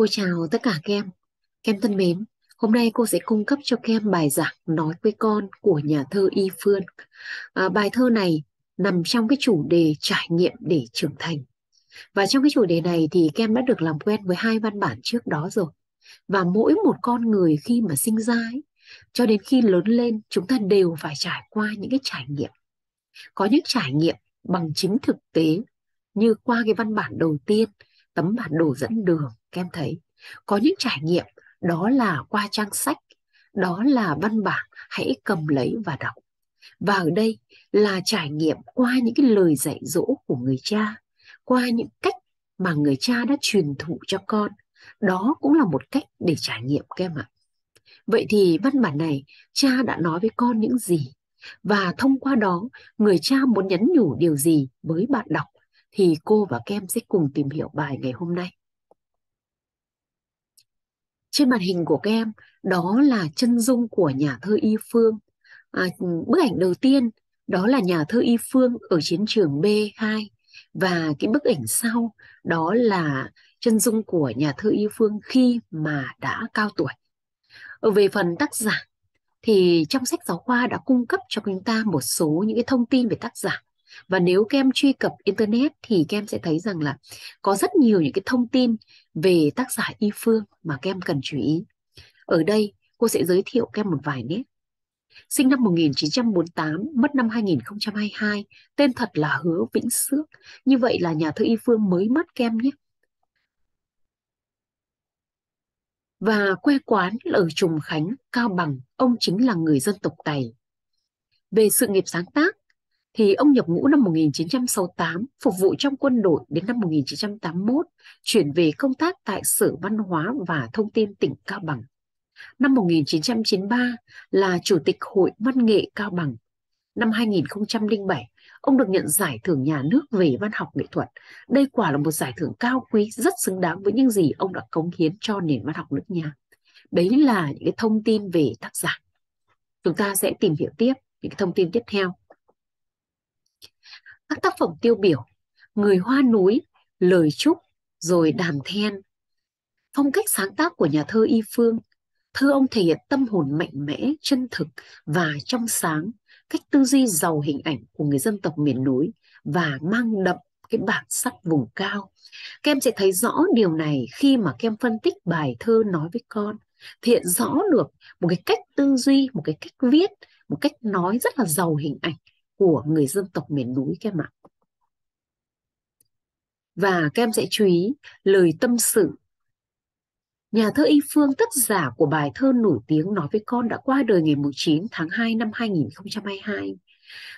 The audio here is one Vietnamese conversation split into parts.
Cô chào tất cả các em. Các em thân mến, hôm nay cô sẽ cung cấp cho các em bài giảng Nói với con của nhà thơ Y Phương. À, bài thơ này nằm trong cái chủ đề trải nghiệm để trưởng thành. Và trong cái chủ đề này thì các em đã được làm quen với hai văn bản trước đó rồi. Và mỗi một con người khi mà sinh ra ấy, cho đến khi lớn lên chúng ta đều phải trải qua những cái trải nghiệm. Có những trải nghiệm bằng chính thực tế như qua cái văn bản đầu tiên tấm bản đồ dẫn đường kem thấy có những trải nghiệm đó là qua trang sách đó là văn bản hãy cầm lấy và đọc và ở đây là trải nghiệm qua những cái lời dạy dỗ của người cha qua những cách mà người cha đã truyền thụ cho con đó cũng là một cách để trải nghiệm kem ạ vậy thì văn bản này cha đã nói với con những gì và thông qua đó người cha muốn nhắn nhủ điều gì với bạn đọc thì cô và các em sẽ cùng tìm hiểu bài ngày hôm nay. Trên màn hình của các em, đó là chân dung của nhà thơ Y Phương. À, bức ảnh đầu tiên đó là nhà thơ Y Phương ở chiến trường B2 và cái bức ảnh sau đó là chân dung của nhà thơ Y Phương khi mà đã cao tuổi. Ở về phần tác giả thì trong sách giáo khoa đã cung cấp cho chúng ta một số những cái thông tin về tác giả và nếu kem truy cập internet thì kem sẽ thấy rằng là có rất nhiều những cái thông tin về tác giả y phương mà kem cần chú ý ở đây cô sẽ giới thiệu kem một vài nét sinh năm 1948, mất năm 2022, tên thật là Hứa Vĩnh Sước. Như vậy là nhà thơ Y Phương mới mất kem nhé. Và quê quán là ở Trùng Khánh, Cao Bằng, ông chính là người dân tộc Tày. Về sự nghiệp sáng tác, thì ông nhập ngũ năm 1968, phục vụ trong quân đội đến năm 1981, chuyển về công tác tại Sở Văn hóa và Thông tin tỉnh Cao Bằng. Năm 1993 là Chủ tịch Hội Văn nghệ Cao Bằng. Năm 2007, ông được nhận giải thưởng nhà nước về văn học nghệ thuật. Đây quả là một giải thưởng cao quý rất xứng đáng với những gì ông đã cống hiến cho nền văn học nước nhà. Đấy là những cái thông tin về tác giả. Chúng ta sẽ tìm hiểu tiếp những thông tin tiếp theo các tác phẩm tiêu biểu người hoa núi lời chúc rồi đàn then phong cách sáng tác của nhà thơ y phương thơ ông thể hiện tâm hồn mạnh mẽ chân thực và trong sáng cách tư duy giàu hình ảnh của người dân tộc miền núi và mang đậm cái bản sắc vùng cao kem sẽ thấy rõ điều này khi mà kem phân tích bài thơ nói với con thể hiện rõ được một cái cách tư duy một cái cách viết một cách nói rất là giàu hình ảnh của người dân tộc miền núi các em ạ. Và các em sẽ chú ý lời tâm sự. Nhà thơ Y Phương tác giả của bài thơ nổi tiếng Nói với con đã qua đời ngày 19 tháng 2 năm 2022.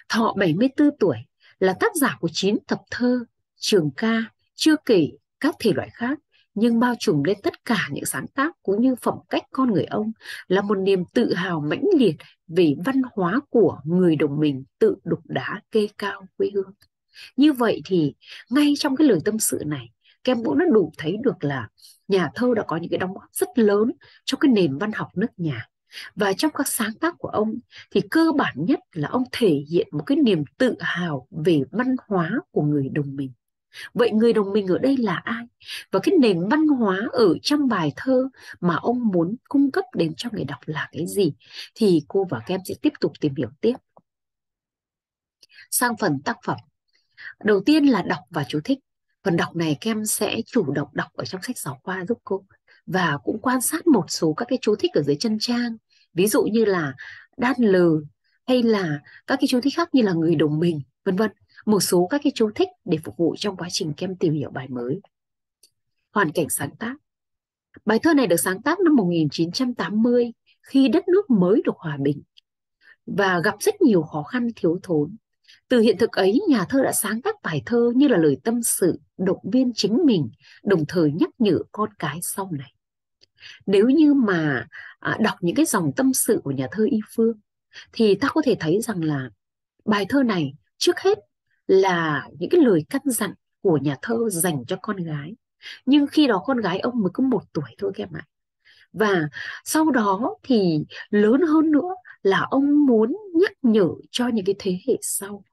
Thọ 74 tuổi là tác giả của 9 tập thơ, trường ca, chưa kể các thể loại khác nhưng bao trùm lên tất cả những sáng tác cũng như phẩm cách con người ông là một niềm tự hào mãnh liệt về văn hóa của người đồng mình tự đục đá kê cao quê hương. Như vậy thì ngay trong cái lời tâm sự này, Kem cũng đã đủ thấy được là nhà thơ đã có những cái đóng góp rất lớn cho cái nền văn học nước nhà. Và trong các sáng tác của ông thì cơ bản nhất là ông thể hiện một cái niềm tự hào về văn hóa của người đồng mình vậy người đồng minh ở đây là ai và cái nền văn hóa ở trong bài thơ mà ông muốn cung cấp đến cho người đọc là cái gì thì cô và các em sẽ tiếp tục tìm hiểu tiếp sang phần tác phẩm đầu tiên là đọc và chú thích phần đọc này các em sẽ chủ động đọc ở trong sách giáo khoa giúp cô và cũng quan sát một số các cái chú thích ở dưới chân trang ví dụ như là đan lừ hay là các cái chú thích khác như là người đồng mình vân vân một số các cái chú thích để phục vụ trong quá trình kem tìm hiểu bài mới. Hoàn cảnh sáng tác Bài thơ này được sáng tác năm 1980 khi đất nước mới được hòa bình và gặp rất nhiều khó khăn thiếu thốn. Từ hiện thực ấy, nhà thơ đã sáng tác bài thơ như là lời tâm sự, động viên chính mình, đồng thời nhắc nhở con cái sau này. Nếu như mà à, đọc những cái dòng tâm sự của nhà thơ Y Phương, thì ta có thể thấy rằng là bài thơ này trước hết là những cái lời căn dặn của nhà thơ dành cho con gái nhưng khi đó con gái ông mới có một tuổi thôi các em ạ và sau đó thì lớn hơn nữa là ông muốn nhắc nhở cho những cái thế hệ sau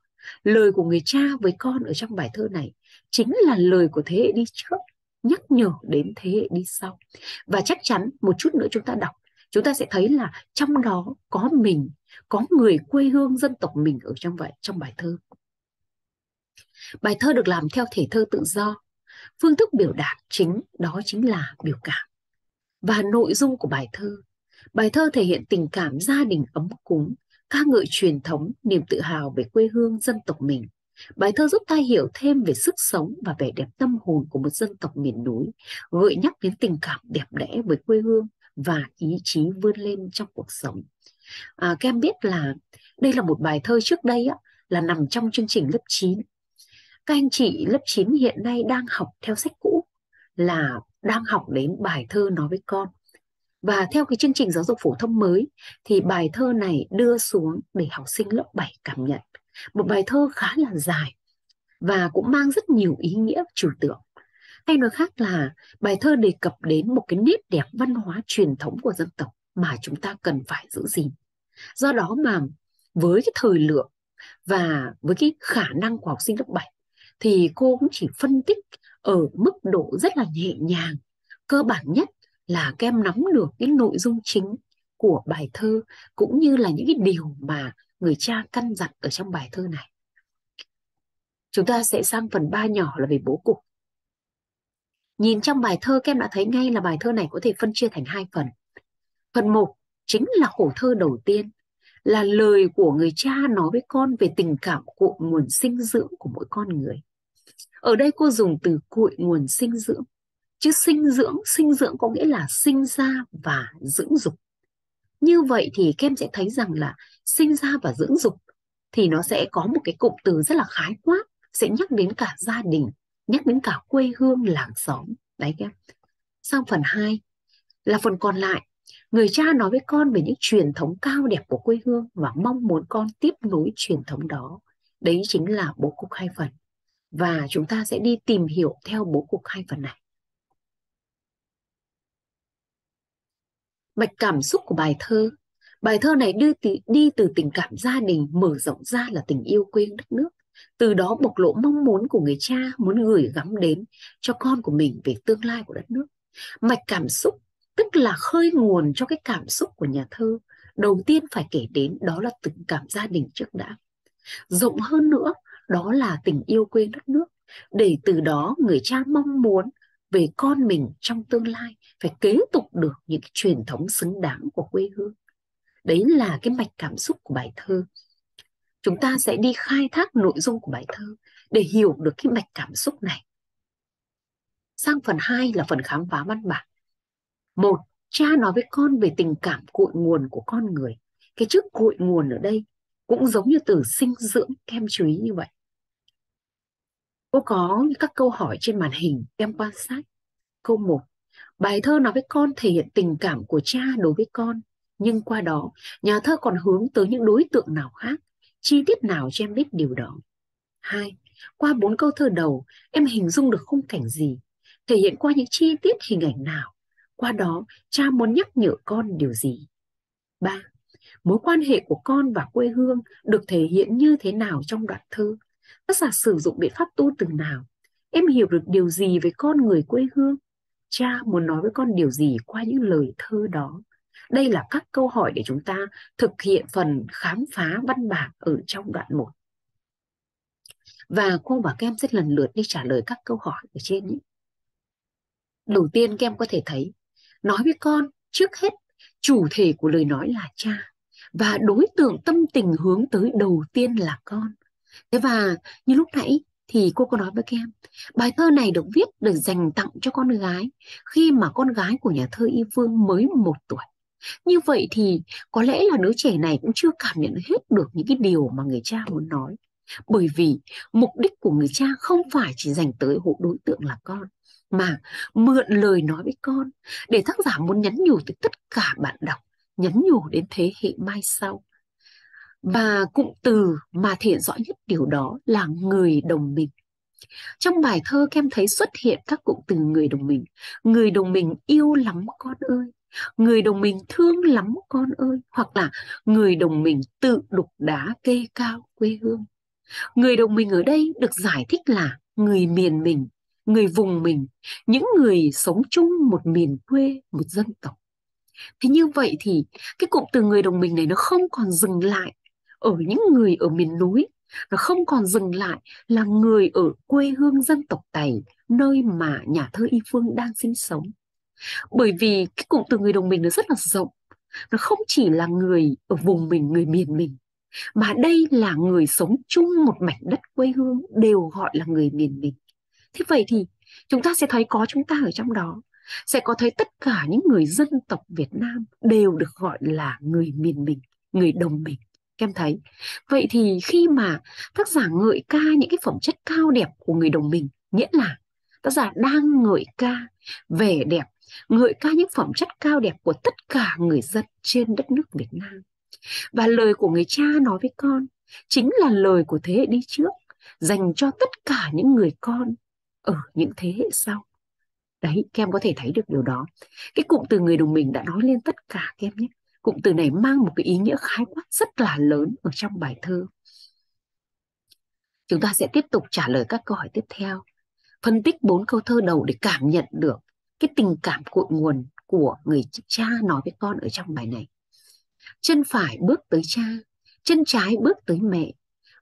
lời của người cha với con ở trong bài thơ này chính là lời của thế hệ đi trước nhắc nhở đến thế hệ đi sau và chắc chắn một chút nữa chúng ta đọc chúng ta sẽ thấy là trong đó có mình có người quê hương dân tộc mình ở trong vậy trong bài thơ Bài thơ được làm theo thể thơ tự do. Phương thức biểu đạt chính đó chính là biểu cảm. Và nội dung của bài thơ. Bài thơ thể hiện tình cảm gia đình ấm cúng, ca ngợi truyền thống, niềm tự hào về quê hương dân tộc mình. Bài thơ giúp ta hiểu thêm về sức sống và vẻ đẹp tâm hồn của một dân tộc miền núi, gợi nhắc đến tình cảm đẹp đẽ với quê hương và ý chí vươn lên trong cuộc sống. À, các em biết là đây là một bài thơ trước đây á, là nằm trong chương trình lớp 9 các anh chị lớp 9 hiện nay đang học theo sách cũ là đang học đến bài thơ nói với con và theo cái chương trình giáo dục phổ thông mới thì bài thơ này đưa xuống để học sinh lớp 7 cảm nhận một bài thơ khá là dài và cũng mang rất nhiều ý nghĩa trừu tượng hay nói khác là bài thơ đề cập đến một cái nét đẹp văn hóa truyền thống của dân tộc mà chúng ta cần phải giữ gìn do đó mà với cái thời lượng và với cái khả năng của học sinh lớp 7 thì cô cũng chỉ phân tích ở mức độ rất là nhẹ nhàng cơ bản nhất là các em nắm được cái nội dung chính của bài thơ cũng như là những cái điều mà người cha căn dặn ở trong bài thơ này chúng ta sẽ sang phần ba nhỏ là về bố cục nhìn trong bài thơ các em đã thấy ngay là bài thơ này có thể phân chia thành hai phần phần một chính là khổ thơ đầu tiên là lời của người cha nói với con về tình cảm của nguồn sinh dưỡng của mỗi con người ở đây cô dùng từ cội nguồn sinh dưỡng chứ sinh dưỡng sinh dưỡng có nghĩa là sinh ra và dưỡng dục như vậy thì kem sẽ thấy rằng là sinh ra và dưỡng dục thì nó sẽ có một cái cụm từ rất là khái quát sẽ nhắc đến cả gia đình nhắc đến cả quê hương làng xóm đấy kem em sang phần 2 là phần còn lại người cha nói với con về những truyền thống cao đẹp của quê hương và mong muốn con tiếp nối truyền thống đó đấy chính là bố cục hai phần và chúng ta sẽ đi tìm hiểu theo bố cục hai phần này. Mạch cảm xúc của bài thơ. Bài thơ này đi, đi từ tình cảm gia đình mở rộng ra là tình yêu quê đất nước. Từ đó bộc lộ mong muốn của người cha muốn gửi gắm đến cho con của mình về tương lai của đất nước. Mạch cảm xúc tức là khơi nguồn cho cái cảm xúc của nhà thơ. Đầu tiên phải kể đến đó là tình cảm gia đình trước đã. Rộng hơn nữa đó là tình yêu quê đất nước để từ đó người cha mong muốn về con mình trong tương lai phải kế tục được những truyền thống xứng đáng của quê hương đấy là cái mạch cảm xúc của bài thơ chúng ta sẽ đi khai thác nội dung của bài thơ để hiểu được cái mạch cảm xúc này sang phần 2 là phần khám phá văn bản một cha nói với con về tình cảm cội nguồn của con người cái chữ cội nguồn ở đây cũng giống như từ sinh dưỡng kem chú ý như vậy Cô có các câu hỏi trên màn hình em quan sát. Câu 1. Bài thơ nói với con thể hiện tình cảm của cha đối với con, nhưng qua đó nhà thơ còn hướng tới những đối tượng nào khác, chi tiết nào cho em biết điều đó. 2. Qua bốn câu thơ đầu, em hình dung được khung cảnh gì, thể hiện qua những chi tiết hình ảnh nào, qua đó cha muốn nhắc nhở con điều gì. 3. Mối quan hệ của con và quê hương được thể hiện như thế nào trong đoạn thơ? tác giả sử dụng biện pháp tu từng nào em hiểu được điều gì về con người quê hương cha muốn nói với con điều gì qua những lời thơ đó đây là các câu hỏi để chúng ta thực hiện phần khám phá văn bản ở trong đoạn 1. Và cô và kem em sẽ lần lượt đi trả lời các câu hỏi ở trên. Ý. Đầu tiên kem có thể thấy, nói với con, trước hết, chủ thể của lời nói là cha và đối tượng tâm tình hướng tới đầu tiên là con thế và như lúc nãy thì cô có nói với các em bài thơ này được viết được dành tặng cho con gái khi mà con gái của nhà thơ y phương mới một tuổi như vậy thì có lẽ là đứa trẻ này cũng chưa cảm nhận hết được những cái điều mà người cha muốn nói bởi vì mục đích của người cha không phải chỉ dành tới hộ đối tượng là con mà mượn lời nói với con để tác giả muốn nhắn nhủ tới tất cả bạn đọc nhắn nhủ đến thế hệ mai sau và cụm từ mà thể rõ nhất điều đó là người đồng mình trong bài thơ kem thấy xuất hiện các cụm từ người đồng mình người đồng mình yêu lắm con ơi người đồng mình thương lắm con ơi hoặc là người đồng mình tự đục đá kê cao quê hương người đồng mình ở đây được giải thích là người miền mình người vùng mình những người sống chung một miền quê một dân tộc thế như vậy thì cái cụm từ người đồng mình này nó không còn dừng lại ở những người ở miền núi nó không còn dừng lại là người ở quê hương dân tộc Tày nơi mà nhà thơ Y Phương đang sinh sống bởi vì cái cụm từ người đồng mình nó rất là rộng nó không chỉ là người ở vùng mình người miền mình mà đây là người sống chung một mảnh đất quê hương đều gọi là người miền mình thế vậy thì chúng ta sẽ thấy có chúng ta ở trong đó sẽ có thấy tất cả những người dân tộc Việt Nam đều được gọi là người miền mình người đồng mình em thấy vậy thì khi mà tác giả ngợi ca những cái phẩm chất cao đẹp của người đồng mình nghĩa là tác giả đang ngợi ca vẻ đẹp ngợi ca những phẩm chất cao đẹp của tất cả người dân trên đất nước Việt Nam và lời của người cha nói với con chính là lời của thế hệ đi trước dành cho tất cả những người con ở những thế hệ sau đấy các em có thể thấy được điều đó cái cụm từ người đồng mình đã nói lên tất cả các em nhé cụm từ này mang một cái ý nghĩa khái quát rất là lớn ở trong bài thơ chúng ta sẽ tiếp tục trả lời các câu hỏi tiếp theo phân tích bốn câu thơ đầu để cảm nhận được cái tình cảm cội nguồn của người cha nói với con ở trong bài này chân phải bước tới cha chân trái bước tới mẹ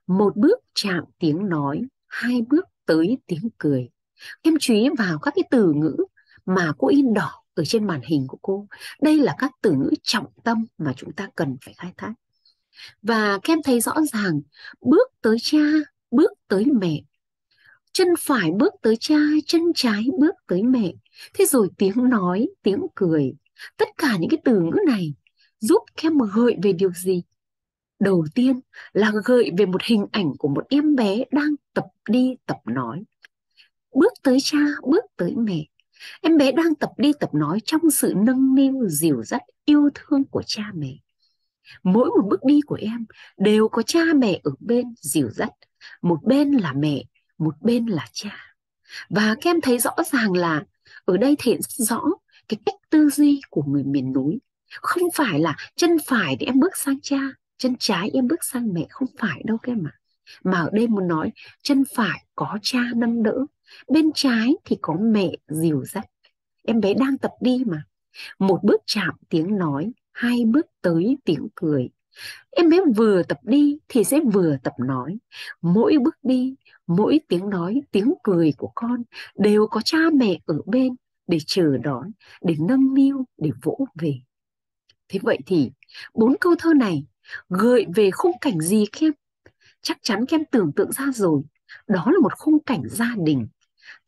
một bước chạm tiếng nói hai bước tới tiếng cười em chú ý vào các cái từ ngữ mà cô in đỏ ở trên màn hình của cô. Đây là các từ ngữ trọng tâm mà chúng ta cần phải khai thác. Và kem thấy rõ ràng bước tới cha, bước tới mẹ. Chân phải bước tới cha, chân trái bước tới mẹ. Thế rồi tiếng nói, tiếng cười, tất cả những cái từ ngữ này giúp kem gợi về điều gì? Đầu tiên là gợi về một hình ảnh của một em bé đang tập đi tập nói. Bước tới cha, bước tới mẹ Em bé đang tập đi tập nói trong sự nâng niu dìu dắt yêu thương của cha mẹ. Mỗi một bước đi của em đều có cha mẹ ở bên dìu dắt, một bên là mẹ, một bên là cha. Và các em thấy rõ ràng là ở đây thể hiện rõ cái cách tư duy của người miền núi. Không phải là chân phải thì em bước sang cha, chân trái em bước sang mẹ không phải đâu các em ạ. À. Mà ở đây muốn nói chân phải có cha nâng đỡ, bên trái thì có mẹ dìu dắt em bé đang tập đi mà một bước chạm tiếng nói hai bước tới tiếng cười em bé vừa tập đi thì sẽ vừa tập nói mỗi bước đi mỗi tiếng nói tiếng cười của con đều có cha mẹ ở bên để chờ đón để nâng niu để vỗ về thế vậy thì bốn câu thơ này gợi về khung cảnh gì các chắc chắn các em tưởng tượng ra rồi đó là một khung cảnh gia đình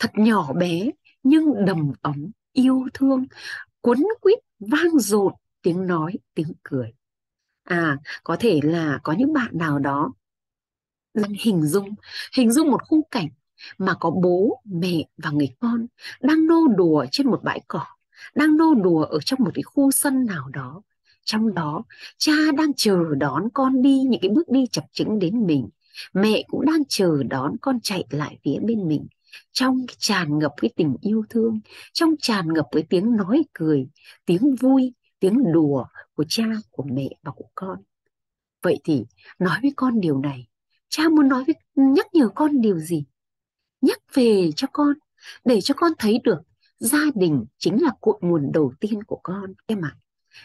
thật nhỏ bé nhưng đầm ấm yêu thương quấn quýt vang dột tiếng nói tiếng cười à có thể là có những bạn nào đó đang hình dung hình dung một khung cảnh mà có bố mẹ và người con đang nô đùa trên một bãi cỏ đang nô đùa ở trong một cái khu sân nào đó trong đó cha đang chờ đón con đi những cái bước đi chập chững đến mình mẹ cũng đang chờ đón con chạy lại phía bên mình trong tràn ngập cái tình yêu thương trong tràn ngập cái tiếng nói cười tiếng vui tiếng đùa của cha của mẹ và của con vậy thì nói với con điều này cha muốn nói với nhắc nhở con điều gì nhắc về cho con để cho con thấy được gia đình chính là cội nguồn đầu tiên của con em ạ à.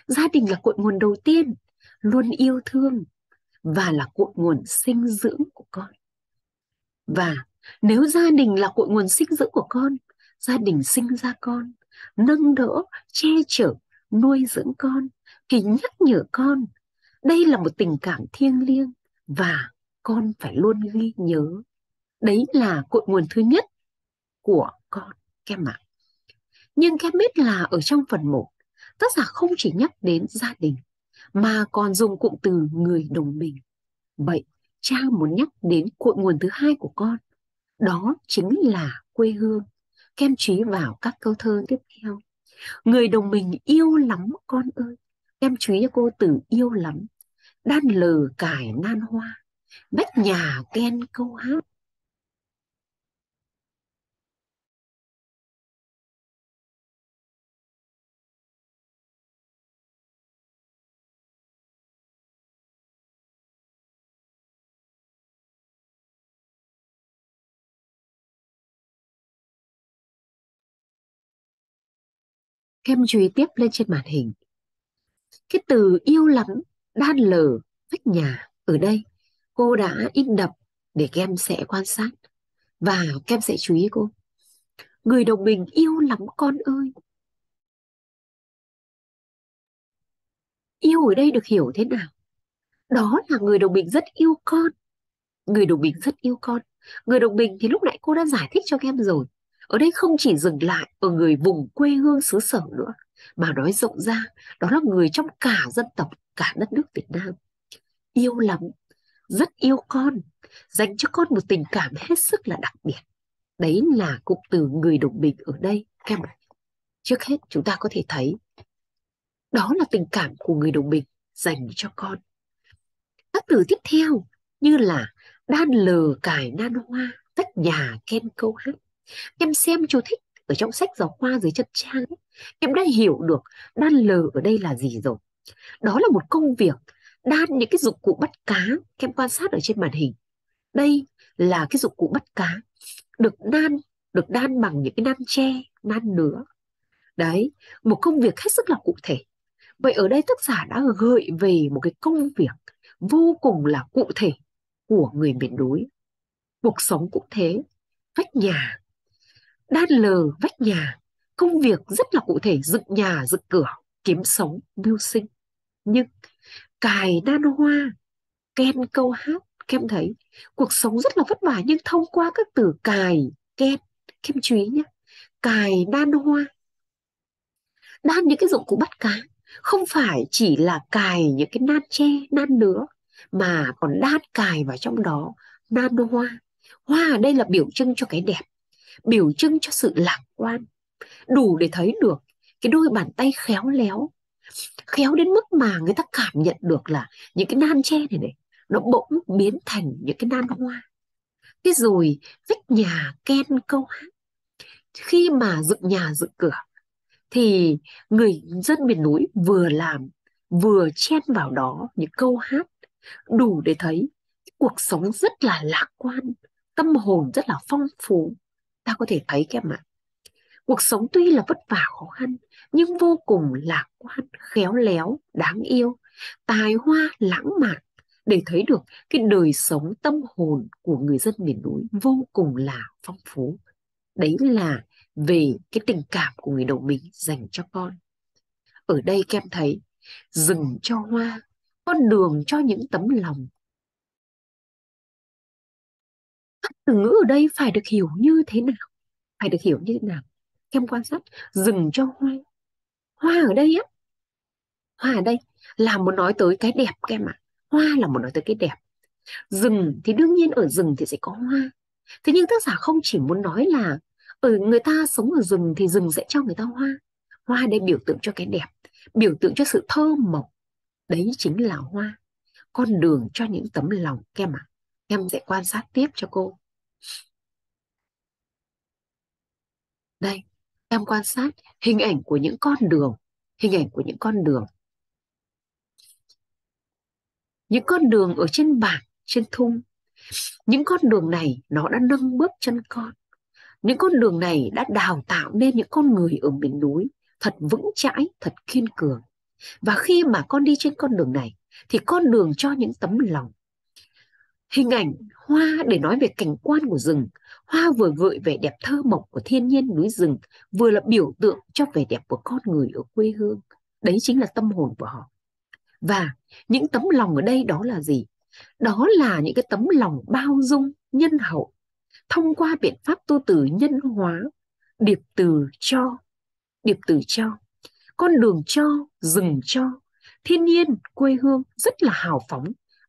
gia đình là cội nguồn đầu tiên luôn yêu thương và là cội nguồn sinh dưỡng của con và nếu gia đình là cội nguồn sinh dưỡng của con gia đình sinh ra con nâng đỡ che chở nuôi dưỡng con thì nhắc nhở con đây là một tình cảm thiêng liêng và con phải luôn ghi nhớ đấy là cội nguồn thứ nhất của con kem em ạ nhưng kem biết là ở trong phần 1 tác giả không chỉ nhắc đến gia đình mà còn dùng cụm từ người đồng mình vậy cha muốn nhắc đến cội nguồn thứ hai của con đó chính là quê hương kem trí vào các câu thơ tiếp theo người đồng mình yêu lắm con ơi kem chú cho cô từ yêu lắm đan lờ cải nan hoa bách nhà ken câu hát Kem chùy tiếp lên trên màn hình. Cái từ yêu lắm đan lờ vách nhà ở đây cô đã in đập để kem sẽ quan sát và kem sẽ chú ý cô. Người đồng mình yêu lắm con ơi. Yêu ở đây được hiểu thế nào? Đó là người đồng mình rất yêu con. Người đồng mình rất yêu con. Người đồng mình thì lúc nãy cô đã giải thích cho kem rồi ở đây không chỉ dừng lại ở người vùng quê hương xứ sở nữa mà nói rộng ra đó là người trong cả dân tộc cả đất nước việt nam yêu lắm rất yêu con dành cho con một tình cảm hết sức là đặc biệt đấy là cụm từ người đồng bình ở đây các bạn trước hết chúng ta có thể thấy đó là tình cảm của người đồng bình dành cho con các từ tiếp theo như là đan lờ cải nan hoa tất nhà ken câu hát em xem chú thích ở trong sách giáo khoa dưới chân trang ấy, em đã hiểu được đan lờ ở đây là gì rồi đó là một công việc đan những cái dụng cụ bắt cá em quan sát ở trên màn hình đây là cái dụng cụ bắt cá được đan được đan bằng những cái nan tre nan nứa đấy một công việc hết sức là cụ thể vậy ở đây tác giả đã gợi về một cái công việc vô cùng là cụ thể của người miền núi cuộc sống cũng thế vách nhà đan lờ vách nhà, công việc rất là cụ thể dựng nhà, dựng cửa, kiếm sống, mưu sinh. Nhưng cài đan hoa, ken câu hát, Kem thấy cuộc sống rất là vất vả nhưng thông qua các từ cài, ken, Kem chú ý nhé, cài đan hoa, đan những cái dụng cụ bắt cá, không phải chỉ là cài những cái nan tre, nan nứa mà còn đan cài vào trong đó nan hoa. Hoa ở đây là biểu trưng cho cái đẹp biểu trưng cho sự lạc quan đủ để thấy được cái đôi bàn tay khéo léo khéo đến mức mà người ta cảm nhận được là những cái nan tre này này nó bỗng biến thành những cái nan hoa thế rồi vách nhà ken câu hát khi mà dựng nhà dựng cửa thì người dân miền núi vừa làm vừa chen vào đó những câu hát đủ để thấy cuộc sống rất là lạc quan tâm hồn rất là phong phú ta có thể thấy các em ạ cuộc sống tuy là vất vả khó khăn nhưng vô cùng lạc quan khéo léo đáng yêu tài hoa lãng mạn để thấy được cái đời sống tâm hồn của người dân miền núi vô cùng là phong phú đấy là về cái tình cảm của người đồng minh dành cho con ở đây kem thấy rừng cho hoa con đường cho những tấm lòng từ ngữ ở đây phải được hiểu như thế nào phải được hiểu như thế nào em quan sát rừng cho hoa hoa ở đây á hoa ở đây là muốn nói tới cái đẹp các em ạ hoa là muốn nói tới cái đẹp rừng thì đương nhiên ở rừng thì sẽ có hoa thế nhưng tác giả không chỉ muốn nói là ở ừ, người ta sống ở rừng thì rừng sẽ cho người ta hoa hoa đây biểu tượng cho cái đẹp biểu tượng cho sự thơ mộng đấy chính là hoa con đường cho những tấm lòng kem em ạ à. em sẽ quan sát tiếp cho cô đây em quan sát hình ảnh của những con đường hình ảnh của những con đường những con đường ở trên bảng trên thung những con đường này nó đã nâng bước chân con những con đường này đã đào tạo nên những con người ở miền núi thật vững chãi thật kiên cường và khi mà con đi trên con đường này thì con đường cho những tấm lòng Hình ảnh hoa để nói về cảnh quan của rừng, hoa vừa gợi vẻ đẹp thơ mộng của thiên nhiên núi rừng, vừa là biểu tượng cho vẻ đẹp của con người ở quê hương. Đấy chính là tâm hồn của họ. Và những tấm lòng ở đây đó là gì? Đó là những cái tấm lòng bao dung, nhân hậu, thông qua biện pháp tu từ nhân hóa, điệp từ cho, điệp từ cho, con đường cho, rừng cho, thiên nhiên, quê hương rất là hào phóng,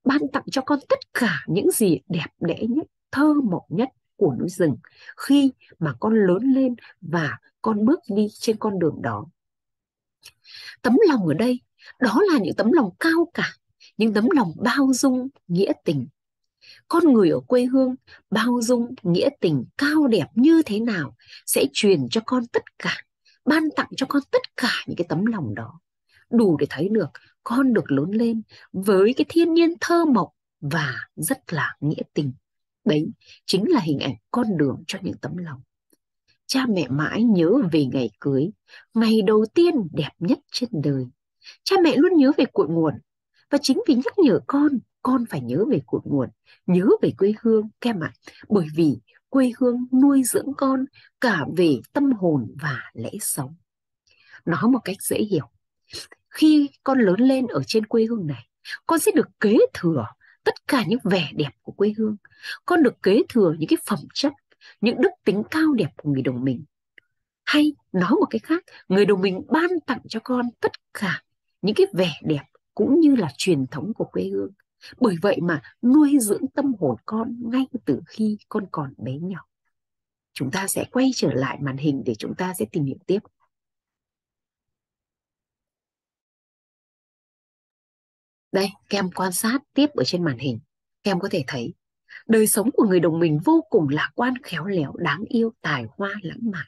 ban tặng cho con tất cả những gì đẹp đẽ nhất thơ mộng nhất của núi rừng khi mà con lớn lên và con bước đi trên con đường đó tấm lòng ở đây đó là những tấm lòng cao cả những tấm lòng bao dung nghĩa tình con người ở quê hương bao dung nghĩa tình cao đẹp như thế nào sẽ truyền cho con tất cả ban tặng cho con tất cả những cái tấm lòng đó đủ để thấy được con được lớn lên với cái thiên nhiên thơ mộng và rất là nghĩa tình. Đấy chính là hình ảnh con đường cho những tấm lòng. Cha mẹ mãi nhớ về ngày cưới, ngày đầu tiên đẹp nhất trên đời. Cha mẹ luôn nhớ về cội nguồn và chính vì nhắc nhở con, con phải nhớ về cội nguồn, nhớ về quê hương kem ạ. À. Bởi vì quê hương nuôi dưỡng con cả về tâm hồn và lẽ sống. Nói một cách dễ hiểu, khi con lớn lên ở trên quê hương này con sẽ được kế thừa tất cả những vẻ đẹp của quê hương con được kế thừa những cái phẩm chất những đức tính cao đẹp của người đồng mình hay nói một cái khác người đồng mình ban tặng cho con tất cả những cái vẻ đẹp cũng như là truyền thống của quê hương bởi vậy mà nuôi dưỡng tâm hồn con ngay từ khi con còn bé nhỏ chúng ta sẽ quay trở lại màn hình để chúng ta sẽ tìm hiểu tiếp Đây, các em quan sát tiếp ở trên màn hình. Các em có thể thấy đời sống của người đồng mình vô cùng lạc quan, khéo léo, đáng yêu, tài hoa, lãng mạn.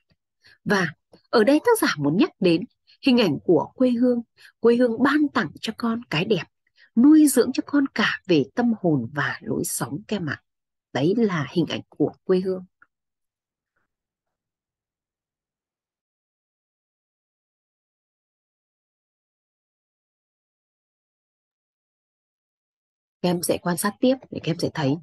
Và ở đây tác giả muốn nhắc đến hình ảnh của quê hương. Quê hương ban tặng cho con cái đẹp, nuôi dưỡng cho con cả về tâm hồn và lối sống kem em ạ. Đấy là hình ảnh của quê hương. các em sẽ quan sát tiếp để các em sẽ thấy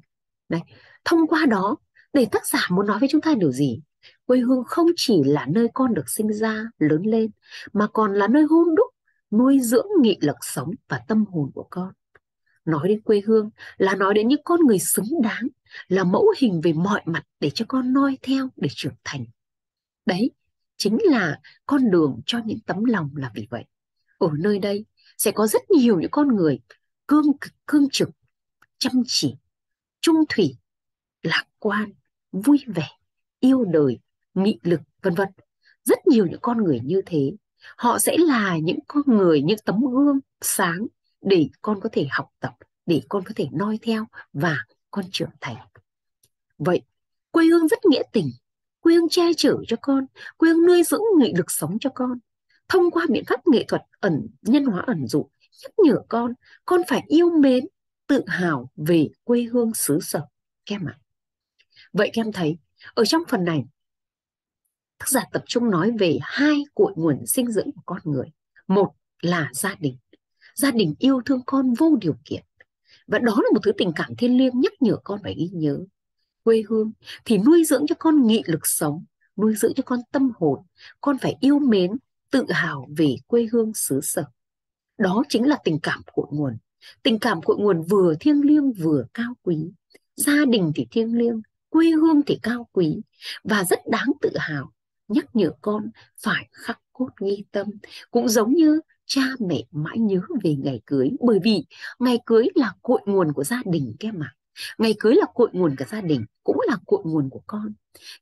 đấy thông qua đó để tác giả muốn nói với chúng ta điều gì quê hương không chỉ là nơi con được sinh ra lớn lên mà còn là nơi hôn đúc nuôi dưỡng nghị lực sống và tâm hồn của con nói đến quê hương là nói đến những con người xứng đáng là mẫu hình về mọi mặt để cho con noi theo để trưởng thành đấy chính là con đường cho những tấm lòng là vì vậy ở nơi đây sẽ có rất nhiều những con người cương cương trực chăm chỉ trung thủy lạc quan vui vẻ yêu đời nghị lực vân vân rất nhiều những con người như thế họ sẽ là những con người những tấm gương sáng để con có thể học tập để con có thể noi theo và con trưởng thành vậy quê hương rất nghĩa tình quê hương che chở cho con quê hương nuôi dưỡng nghị lực sống cho con thông qua biện pháp nghệ thuật ẩn nhân hóa ẩn dụ nhắc nhở con con phải yêu mến tự hào về quê hương xứ sở kem ạ à. vậy kem thấy ở trong phần này tác giả tập trung nói về hai cội nguồn sinh dưỡng của con người một là gia đình gia đình yêu thương con vô điều kiện và đó là một thứ tình cảm thiêng liêng nhắc nhở con phải ghi nhớ quê hương thì nuôi dưỡng cho con nghị lực sống nuôi dưỡng cho con tâm hồn con phải yêu mến tự hào về quê hương xứ sở đó chính là tình cảm cội nguồn tình cảm cội nguồn vừa thiêng liêng vừa cao quý gia đình thì thiêng liêng quê hương thì cao quý và rất đáng tự hào nhắc nhở con phải khắc cốt ghi tâm cũng giống như cha mẹ mãi nhớ về ngày cưới bởi vì ngày cưới là cội nguồn của gia đình kia mà ngày cưới là cội nguồn cả gia đình cũng là cội nguồn của con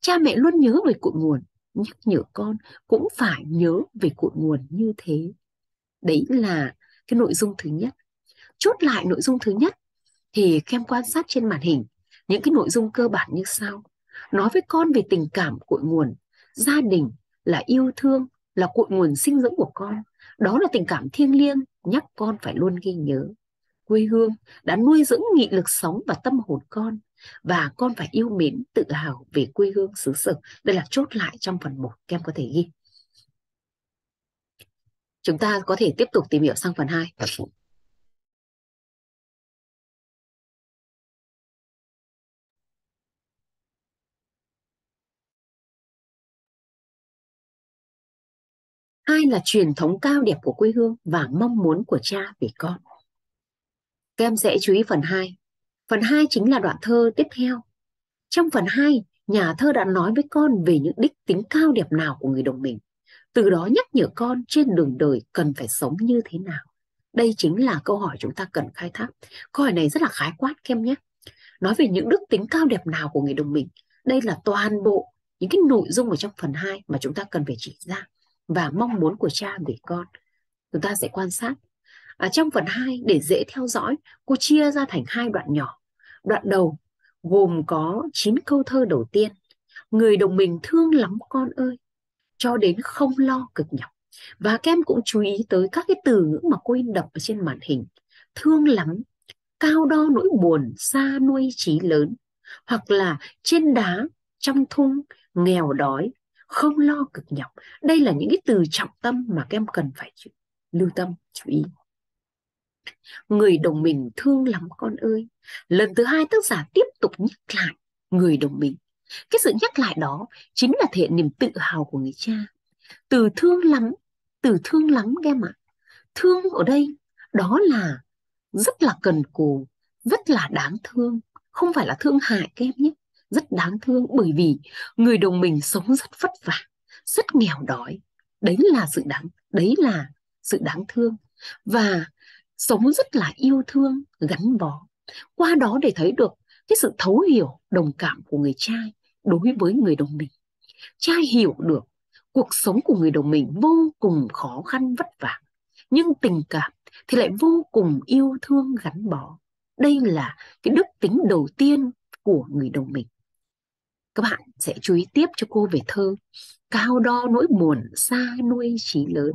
cha mẹ luôn nhớ về cội nguồn nhắc nhở con cũng phải nhớ về cội nguồn như thế đấy là cái nội dung thứ nhất chốt lại nội dung thứ nhất thì các em quan sát trên màn hình những cái nội dung cơ bản như sau nói với con về tình cảm cội nguồn gia đình là yêu thương là cội nguồn sinh dưỡng của con đó là tình cảm thiêng liêng nhắc con phải luôn ghi nhớ quê hương đã nuôi dưỡng nghị lực sống và tâm hồn con và con phải yêu mến tự hào về quê hương xứ sở đây là chốt lại trong phần một, các em có thể ghi Chúng ta có thể tiếp tục tìm hiểu sang phần 2. Hai là truyền thống cao đẹp của quê hương và mong muốn của cha về con. Các em sẽ chú ý phần 2. Phần 2 chính là đoạn thơ tiếp theo. Trong phần 2, nhà thơ đã nói với con về những đích tính cao đẹp nào của người đồng mình từ đó nhắc nhở con trên đường đời cần phải sống như thế nào đây chính là câu hỏi chúng ta cần khai thác câu hỏi này rất là khái quát kem nhé nói về những đức tính cao đẹp nào của người đồng mình đây là toàn bộ những cái nội dung ở trong phần 2 mà chúng ta cần phải chỉ ra và mong muốn của cha về con chúng ta sẽ quan sát ở trong phần 2 để dễ theo dõi cô chia ra thành hai đoạn nhỏ đoạn đầu gồm có 9 câu thơ đầu tiên người đồng mình thương lắm con ơi cho đến không lo cực nhọc. Và các em cũng chú ý tới các cái từ ngữ mà cô ấy đọc ở trên màn hình. Thương lắm, cao đo nỗi buồn, xa nuôi trí lớn. Hoặc là trên đá, trong thung, nghèo đói, không lo cực nhọc. Đây là những cái từ trọng tâm mà các em cần phải lưu tâm, chú ý. Người đồng mình thương lắm con ơi. Lần thứ hai tác giả tiếp tục nhắc lại người đồng mình cái sự nhắc lại đó chính là thể hiện niềm tự hào của người cha từ thương lắm từ thương lắm các ạ thương ở đây đó là rất là cần cù rất là đáng thương không phải là thương hại các em nhé rất đáng thương bởi vì người đồng mình sống rất vất vả rất nghèo đói đấy là sự đáng đấy là sự đáng thương và sống rất là yêu thương gắn bó qua đó để thấy được cái sự thấu hiểu đồng cảm của người trai đối với người đồng mình cha hiểu được cuộc sống của người đồng mình vô cùng khó khăn vất vả nhưng tình cảm thì lại vô cùng yêu thương gắn bó đây là cái đức tính đầu tiên của người đồng mình các bạn sẽ chú ý tiếp cho cô về thơ cao đo nỗi buồn xa nuôi trí lớn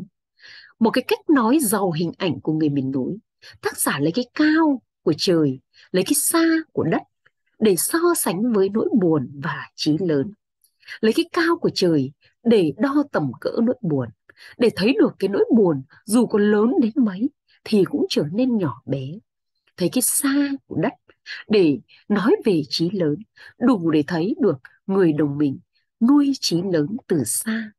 một cái cách nói giàu hình ảnh của người miền núi tác giả lấy cái cao của trời lấy cái xa của đất để so sánh với nỗi buồn và trí lớn lấy cái cao của trời để đo tầm cỡ nỗi buồn để thấy được cái nỗi buồn dù có lớn đến mấy thì cũng trở nên nhỏ bé thấy cái xa của đất để nói về trí lớn đủ để thấy được người đồng mình nuôi trí lớn từ xa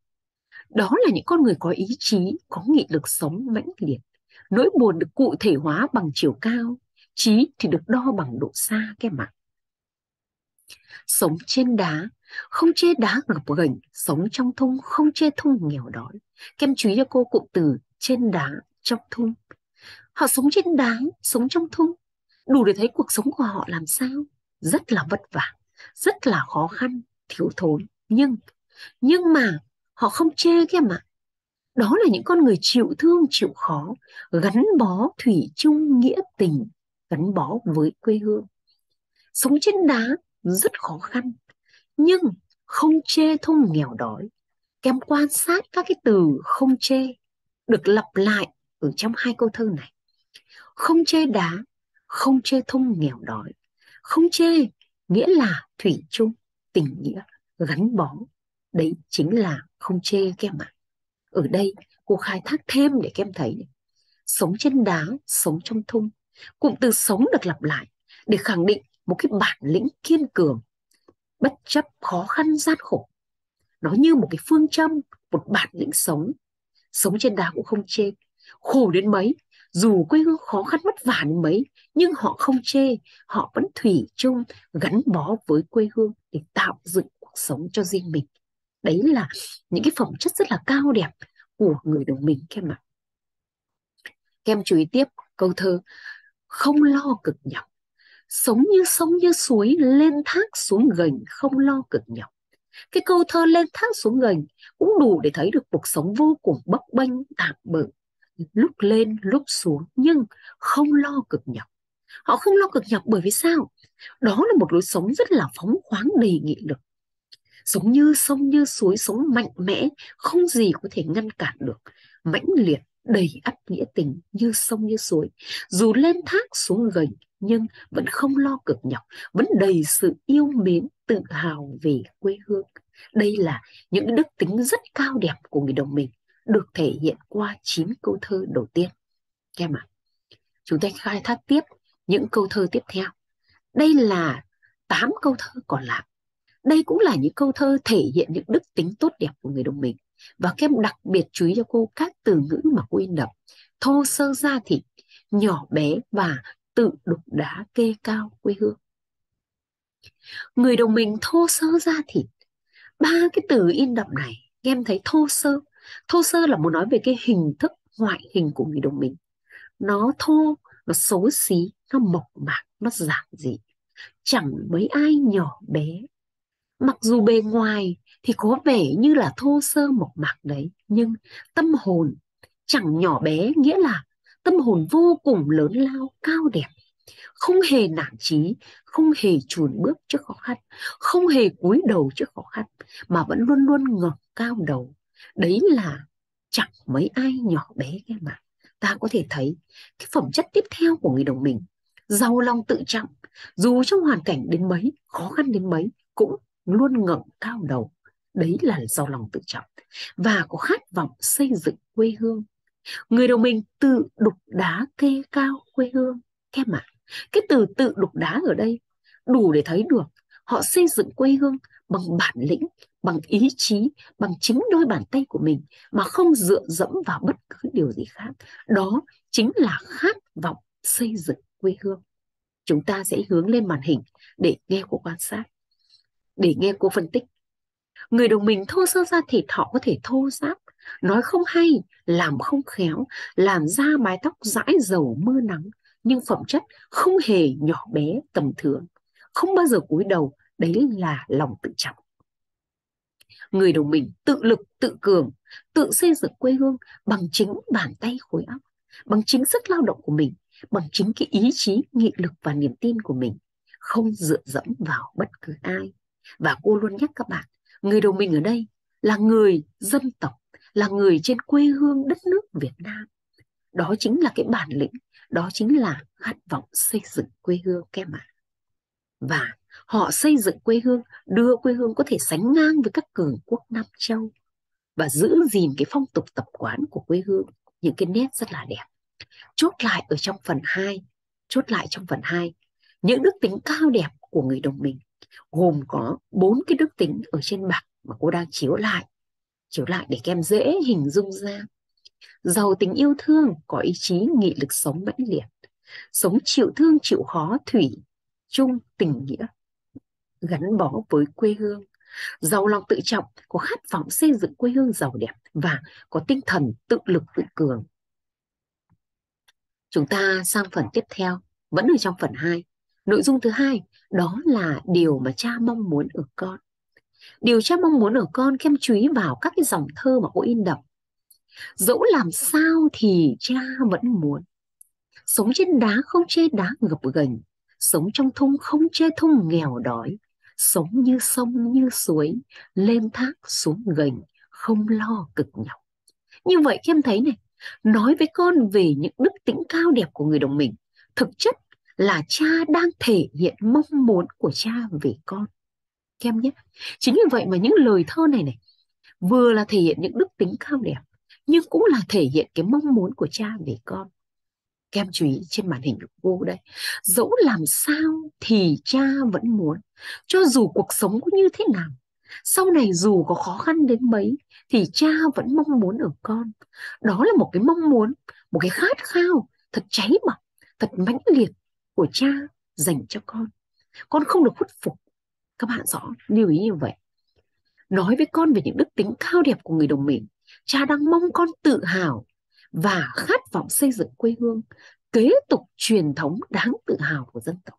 đó là những con người có ý chí có nghị lực sống mãnh liệt nỗi buồn được cụ thể hóa bằng chiều cao trí thì được đo bằng độ xa cái mặt Sống trên đá, không chê đá gập ghềnh, sống trong thung không chê thung nghèo đói. Kem chú ý cho cô cụm từ trên đá, trong thung. Họ sống trên đá, sống trong thung. Đủ để thấy cuộc sống của họ làm sao. Rất là vất vả, rất là khó khăn, thiếu thốn. Nhưng, nhưng mà họ không chê kia mà đó là những con người chịu thương chịu khó gắn bó thủy chung nghĩa tình gắn bó với quê hương sống trên đá rất khó khăn nhưng không chê thung nghèo đói Kèm quan sát các cái từ không chê được lặp lại ở trong hai câu thơ này không chê đá không chê thung nghèo đói không chê nghĩa là thủy chung tình nghĩa gắn bó đấy chính là không chê các em ạ ở đây cô khai thác thêm để các em thấy sống trên đá sống trong thung cụm từ sống được lặp lại để khẳng định một cái bản lĩnh kiên cường bất chấp khó khăn gian khổ nó như một cái phương châm một bản lĩnh sống sống trên đá cũng không chê khổ đến mấy dù quê hương khó khăn vất vả đến mấy nhưng họ không chê họ vẫn thủy chung gắn bó với quê hương để tạo dựng cuộc sống cho riêng mình đấy là những cái phẩm chất rất là cao đẹp của người đồng mình các em ạ à. em chú ý tiếp câu thơ không lo cực nhọc sống như sông như suối lên thác xuống gành không lo cực nhọc cái câu thơ lên thác xuống gành cũng đủ để thấy được cuộc sống vô cùng bấp bênh tạm bợ lúc lên lúc xuống nhưng không lo cực nhọc họ không lo cực nhọc bởi vì sao đó là một lối sống rất là phóng khoáng đầy nghị lực sống như sông như suối sống mạnh mẽ không gì có thể ngăn cản được mãnh liệt đầy ắp nghĩa tình như sông như suối dù lên thác xuống gành nhưng vẫn không lo cực nhọc vẫn đầy sự yêu mến tự hào về quê hương đây là những đức tính rất cao đẹp của người đồng mình được thể hiện qua chín câu thơ đầu tiên các em ạ à, chúng ta khai thác tiếp những câu thơ tiếp theo đây là tám câu thơ còn lại đây cũng là những câu thơ thể hiện những đức tính tốt đẹp của người đồng mình và các em đặc biệt chú ý cho cô các từ ngữ mà cô in đậm thô sơ ra thịt nhỏ bé và tự đục đá kê cao quê hương người đồng mình thô sơ ra thịt ba cái từ in đậm này em thấy thô sơ thô sơ là muốn nói về cái hình thức ngoại hình của người đồng mình nó thô nó xấu xí nó mộc mạc nó giản dị chẳng mấy ai nhỏ bé mặc dù bề ngoài thì có vẻ như là thô sơ mộc mạc đấy nhưng tâm hồn chẳng nhỏ bé nghĩa là tâm hồn vô cùng lớn lao cao đẹp không hề nản chí không hề chùn bước trước khó khăn không hề cúi đầu trước khó khăn mà vẫn luôn luôn ngẩng cao đầu đấy là chẳng mấy ai nhỏ bé cái mà ta có thể thấy cái phẩm chất tiếp theo của người đồng mình giàu lòng tự trọng dù trong hoàn cảnh đến mấy khó khăn đến mấy cũng luôn ngẩng cao đầu đấy là giàu lòng tự trọng và có khát vọng xây dựng quê hương Người đồng mình tự đục đá kê cao quê hương. kem bạn, cái từ tự đục đá ở đây đủ để thấy được họ xây dựng quê hương bằng bản lĩnh, bằng ý chí, bằng chính đôi bàn tay của mình mà không dựa dẫm vào bất cứ điều gì khác. Đó chính là khát vọng xây dựng quê hương. Chúng ta sẽ hướng lên màn hình để nghe cô quan sát, để nghe cô phân tích. Người đồng mình thô sơ ra thịt họ có thể thô ráp nói không hay làm không khéo làm ra mái tóc dãi dầu mưa nắng nhưng phẩm chất không hề nhỏ bé tầm thường không bao giờ cúi đầu đấy là lòng tự trọng người đồng mình tự lực tự cường tự xây dựng quê hương bằng chính bàn tay khối óc bằng chính sức lao động của mình bằng chính cái ý chí nghị lực và niềm tin của mình không dựa dẫm vào bất cứ ai và cô luôn nhắc các bạn người đồng mình ở đây là người dân tộc là người trên quê hương đất nước Việt Nam. Đó chính là cái bản lĩnh, đó chính là khát vọng xây dựng quê hương kem ạ. Và họ xây dựng quê hương, đưa quê hương có thể sánh ngang với các cường quốc Nam Châu và giữ gìn cái phong tục tập quán của quê hương, những cái nét rất là đẹp. Chốt lại ở trong phần 2, chốt lại trong phần 2, những đức tính cao đẹp của người đồng mình gồm có bốn cái đức tính ở trên bảng mà cô đang chiếu lại trở lại để các em dễ hình dung ra giàu tình yêu thương có ý chí nghị lực sống mãnh liệt sống chịu thương chịu khó thủy chung tình nghĩa gắn bó với quê hương giàu lòng tự trọng có khát vọng xây dựng quê hương giàu đẹp và có tinh thần tự lực tự cường chúng ta sang phần tiếp theo vẫn ở trong phần 2 nội dung thứ hai đó là điều mà cha mong muốn ở con Điều cha mong muốn ở con kem chúy vào các cái dòng thơ mà cô in đọc. Dẫu làm sao thì cha vẫn muốn. Sống trên đá không chê đá ngập gành. Sống trong thung không chê thung nghèo đói. Sống như sông như suối. Lên thác xuống gành. Không lo cực nhọc. Như vậy em thấy này. Nói với con về những đức tính cao đẹp của người đồng mình. Thực chất là cha đang thể hiện mong muốn của cha về con em nhé chính vì vậy mà những lời thơ này này vừa là thể hiện những đức tính cao đẹp nhưng cũng là thể hiện cái mong muốn của cha về con kem chú ý trên màn hình của cô đây dẫu làm sao thì cha vẫn muốn cho dù cuộc sống có như thế nào sau này dù có khó khăn đến mấy thì cha vẫn mong muốn ở con đó là một cái mong muốn một cái khát khao thật cháy bỏng thật mãnh liệt của cha dành cho con con không được khuất phục các bạn rõ lưu ý như vậy nói với con về những đức tính cao đẹp của người đồng mình cha đang mong con tự hào và khát vọng xây dựng quê hương kế tục truyền thống đáng tự hào của dân tộc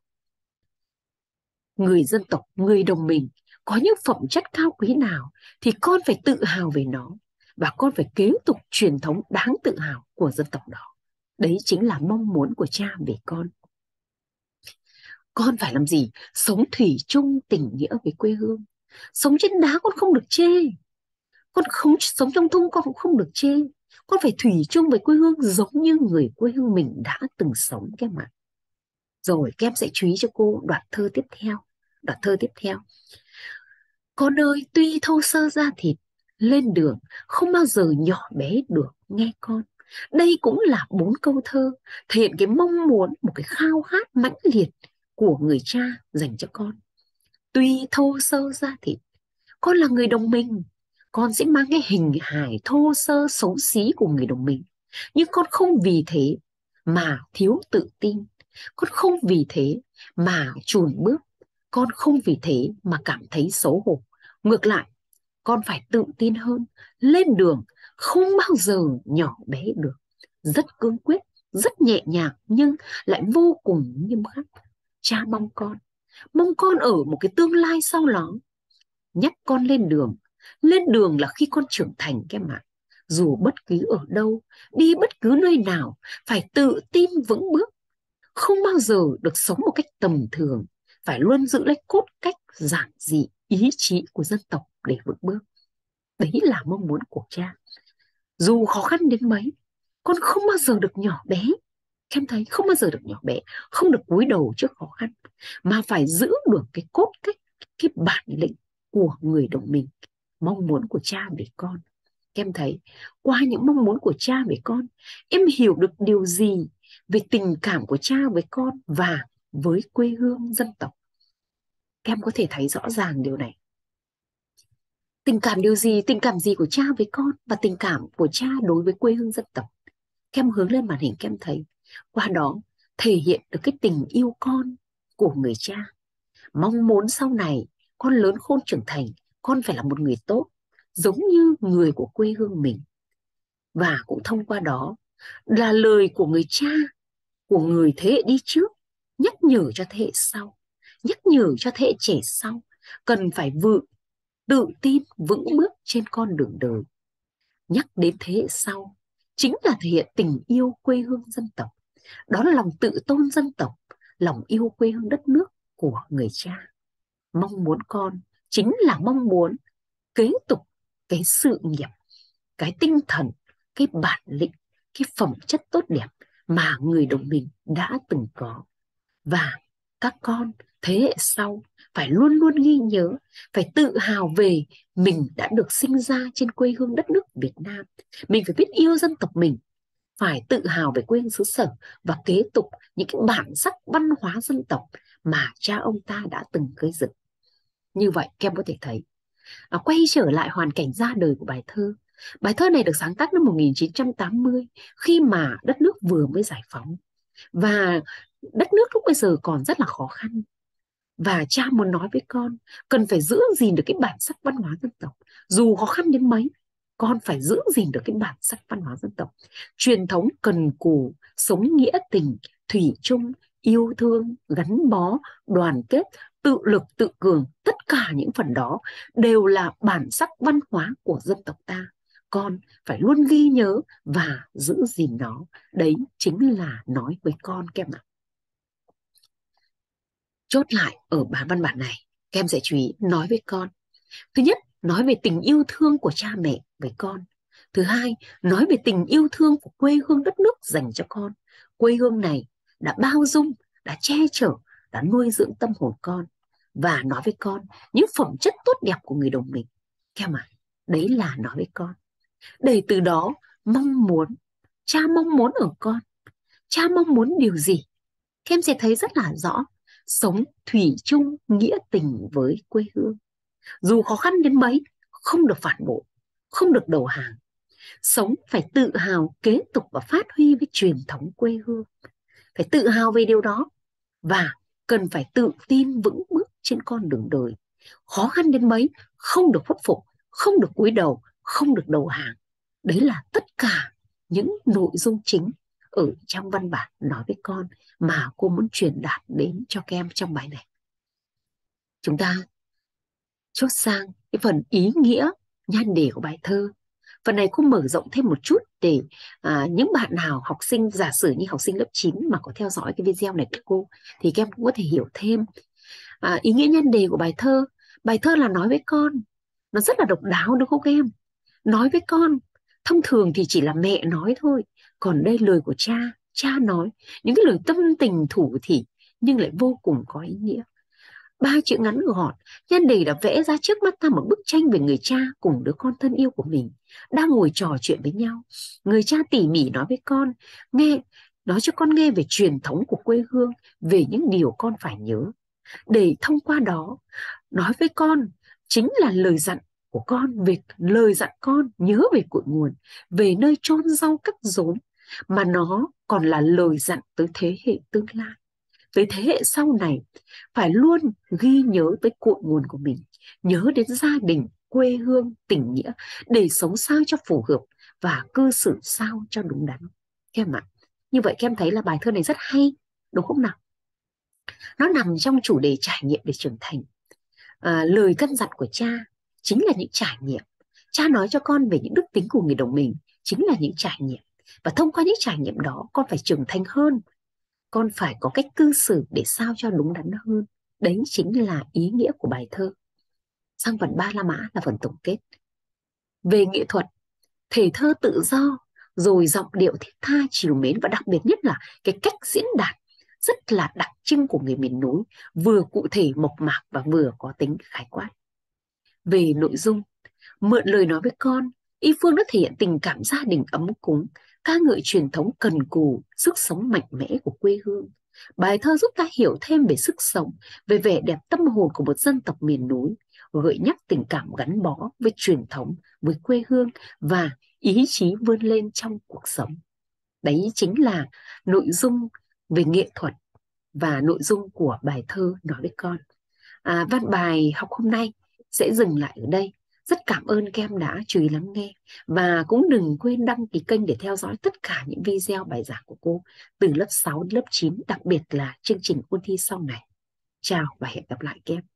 người dân tộc người đồng mình có những phẩm chất cao quý nào thì con phải tự hào về nó và con phải kế tục truyền thống đáng tự hào của dân tộc đó đấy chính là mong muốn của cha về con con phải làm gì sống thủy chung tình nghĩa với quê hương sống trên đá con không được chê con không sống trong thung con cũng không được chê con phải thủy chung với quê hương giống như người quê hương mình đã từng sống các em ạ rồi các em sẽ chú ý cho cô đoạn thơ tiếp theo đoạn thơ tiếp theo con ơi tuy thô sơ ra thịt lên đường không bao giờ nhỏ bé được nghe con đây cũng là bốn câu thơ thể hiện cái mong muốn một cái khao khát mãnh liệt của người cha dành cho con tuy thô sơ ra thịt con là người đồng minh, con sẽ mang cái hình hài thô sơ xấu xí của người đồng minh, nhưng con không vì thế mà thiếu tự tin con không vì thế mà chùn bước con không vì thế mà cảm thấy xấu hổ ngược lại con phải tự tin hơn lên đường không bao giờ nhỏ bé được rất cương quyết rất nhẹ nhàng nhưng lại vô cùng nghiêm khắc cha mong con mong con ở một cái tương lai sau đó nhắc con lên đường lên đường là khi con trưởng thành các em ạ dù bất cứ ở đâu đi bất cứ nơi nào phải tự tin vững bước không bao giờ được sống một cách tầm thường phải luôn giữ lấy cốt cách giản dị ý chí của dân tộc để vững bước đấy là mong muốn của cha dù khó khăn đến mấy con không bao giờ được nhỏ bé em thấy không bao giờ được nhỏ bé không được cúi đầu trước khó khăn mà phải giữ được cái cốt cách cái bản lĩnh của người đồng mình mong muốn của cha về con em thấy qua những mong muốn của cha về con em hiểu được điều gì về tình cảm của cha với con và với quê hương dân tộc em có thể thấy rõ ràng điều này tình cảm điều gì tình cảm gì của cha với con và tình cảm của cha đối với quê hương dân tộc em hướng lên màn hình em thấy qua đó thể hiện được cái tình yêu con của người cha mong muốn sau này con lớn khôn trưởng thành con phải là một người tốt giống như người của quê hương mình và cũng thông qua đó là lời của người cha của người thế hệ đi trước nhắc nhở cho thế hệ sau nhắc nhở cho thế hệ trẻ sau cần phải vự tự tin vững bước trên con đường đời nhắc đến thế hệ sau chính là thể hiện tình yêu quê hương dân tộc đó là lòng tự tôn dân tộc lòng yêu quê hương đất nước của người cha mong muốn con chính là mong muốn kế tục cái sự nghiệp cái tinh thần cái bản lĩnh cái phẩm chất tốt đẹp mà người đồng mình đã từng có và các con thế hệ sau phải luôn luôn ghi nhớ phải tự hào về mình đã được sinh ra trên quê hương đất nước Việt Nam mình phải biết yêu dân tộc mình phải tự hào về quê hương xứ sở và kế tục những cái bản sắc văn hóa dân tộc mà cha ông ta đã từng gây dựng. Như vậy các em có thể thấy, à, quay trở lại hoàn cảnh ra đời của bài thơ. Bài thơ này được sáng tác năm 1980 khi mà đất nước vừa mới giải phóng và đất nước lúc bây giờ còn rất là khó khăn và cha muốn nói với con cần phải giữ gìn được cái bản sắc văn hóa dân tộc dù khó khăn đến mấy con phải giữ gìn được cái bản sắc văn hóa dân tộc truyền thống cần cù sống nghĩa tình thủy chung yêu thương gắn bó đoàn kết tự lực tự cường tất cả những phần đó đều là bản sắc văn hóa của dân tộc ta con phải luôn ghi nhớ và giữ gìn nó đấy chính là nói với con kem ạ chốt lại ở bản văn bản này kem em sẽ chú ý nói với con thứ nhất nói về tình yêu thương của cha mẹ với con thứ hai nói về tình yêu thương của quê hương đất nước dành cho con quê hương này đã bao dung đã che chở đã nuôi dưỡng tâm hồn con và nói với con những phẩm chất tốt đẹp của người đồng mình theo mà đấy là nói với con để từ đó mong muốn cha mong muốn ở con cha mong muốn điều gì thì em sẽ thấy rất là rõ sống thủy chung nghĩa tình với quê hương dù khó khăn đến mấy không được phản bội không được đầu hàng sống phải tự hào kế tục và phát huy với truyền thống quê hương phải tự hào về điều đó và cần phải tự tin vững bước trên con đường đời khó khăn đến mấy không được khuất phục không được cúi đầu không được đầu hàng đấy là tất cả những nội dung chính ở trong văn bản nói với con mà cô muốn truyền đạt đến cho các em trong bài này chúng ta chốt sang cái phần ý nghĩa nhan đề của bài thơ phần này cô mở rộng thêm một chút để à, những bạn nào học sinh giả sử như học sinh lớp 9 mà có theo dõi cái video này của cô thì các em cũng có thể hiểu thêm à, ý nghĩa nhân đề của bài thơ bài thơ là nói với con nó rất là độc đáo đúng không em nói với con thông thường thì chỉ là mẹ nói thôi còn đây lời của cha cha nói những cái lời tâm tình thủ thỉ nhưng lại vô cùng có ý nghĩa ba chữ ngắn gọn nhân đề đã vẽ ra trước mắt ta một bức tranh về người cha cùng đứa con thân yêu của mình đang ngồi trò chuyện với nhau người cha tỉ mỉ nói với con nghe nói cho con nghe về truyền thống của quê hương về những điều con phải nhớ để thông qua đó nói với con chính là lời dặn của con về lời dặn con nhớ về cội nguồn về nơi chôn rau cắt rốn mà nó còn là lời dặn tới thế hệ tương lai tới thế hệ sau này phải luôn ghi nhớ tới cội nguồn của mình nhớ đến gia đình quê hương tình nghĩa để sống sao cho phù hợp và cư xử sao cho đúng đắn các em ạ như vậy các em thấy là bài thơ này rất hay đúng không nào nó nằm trong chủ đề trải nghiệm để trưởng thành à, lời căn dặn của cha chính là những trải nghiệm cha nói cho con về những đức tính của người đồng mình chính là những trải nghiệm và thông qua những trải nghiệm đó con phải trưởng thành hơn con phải có cách cư xử để sao cho đúng đắn hơn đấy chính là ý nghĩa của bài thơ sang phần ba la mã là phần tổng kết về nghệ thuật thể thơ tự do rồi giọng điệu thiết tha chiều mến và đặc biệt nhất là cái cách diễn đạt rất là đặc trưng của người miền núi vừa cụ thể mộc mạc và vừa có tính khái quát về nội dung mượn lời nói với con y phương đã thể hiện tình cảm gia đình ấm cúng ca ngợi truyền thống cần cù, sức sống mạnh mẽ của quê hương. Bài thơ giúp ta hiểu thêm về sức sống, về vẻ đẹp tâm hồn của một dân tộc miền núi, gợi nhắc tình cảm gắn bó với truyền thống, với quê hương và ý chí vươn lên trong cuộc sống. Đấy chính là nội dung về nghệ thuật và nội dung của bài thơ nói với con. À, văn bài học hôm nay sẽ dừng lại ở đây rất cảm ơn các em đã chú ý lắng nghe và cũng đừng quên đăng ký kênh để theo dõi tất cả những video bài giảng của cô từ lớp 6 đến lớp 9, đặc biệt là chương trình ôn thi sau này. Chào và hẹn gặp lại các em.